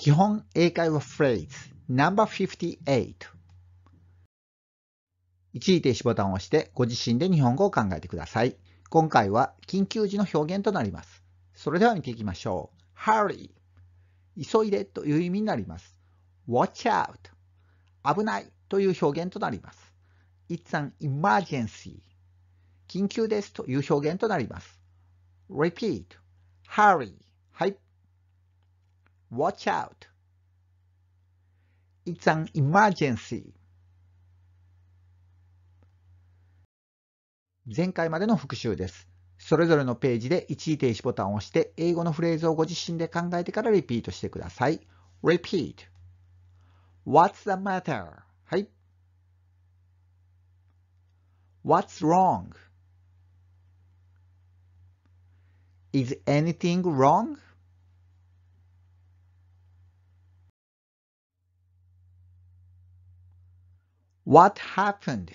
基本英会話フレーズ No.58 一時停止ボタンを押してご自身で日本語を考えてください。今回は緊急時の表現となります。それでは見ていきましょう。Hurry 急いでという意味になります。Watch out 危ないという表現となります。It's an emergency 緊急ですという表現となります。Repeat Hurry Watch out. It's an emergency. 前回までの復習です。それぞれのページで一時停止ボタンを押して、英語のフレーズをご自身で考えてからリピートしてください。Repeat. What's the matter? はい。What's wrong? Is anything wrong? What happened?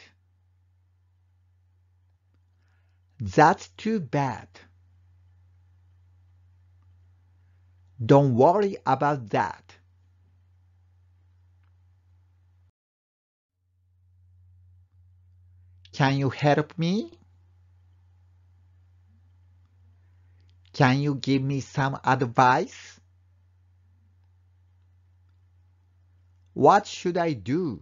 That's too bad. Don't worry about that. Can you help me? Can you give me some advice? What should I do?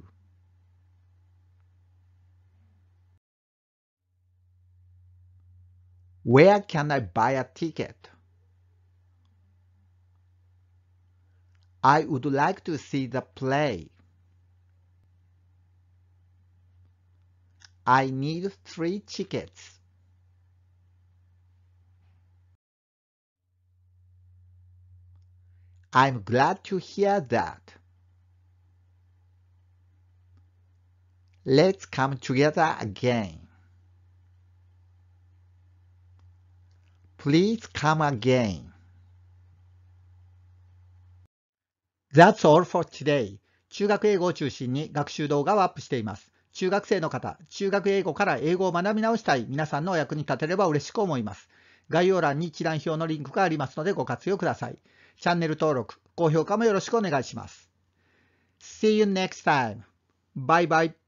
Where can I buy a ticket? I would like to see the play. I need three tickets. I'm glad to hear that. Let's come together again. Please come again. That's all for today. 中学英語を中心に学習動画をアップしています。中学生の方、中学英語から英語を学び直したい皆さんのお役に立てれば嬉しく思います。概要欄に一覧表のリンクがありますのでご活用ください。チャンネル登録、高評価もよろしくお願いします。See you next time. Bye bye.